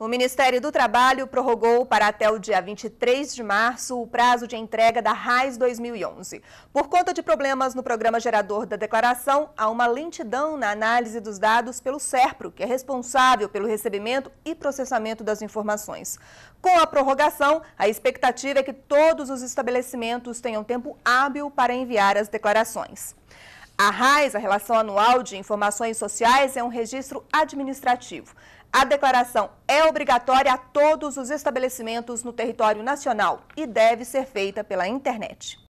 O Ministério do Trabalho prorrogou para até o dia 23 de março o prazo de entrega da RAIS 2011. Por conta de problemas no programa gerador da declaração, há uma lentidão na análise dos dados pelo SERPRO, que é responsável pelo recebimento e processamento das informações. Com a prorrogação, a expectativa é que todos os estabelecimentos tenham tempo hábil para enviar as declarações. A RAIS, a Relação Anual de Informações Sociais, é um registro administrativo. A declaração é obrigatória a todos os estabelecimentos no território nacional e deve ser feita pela internet.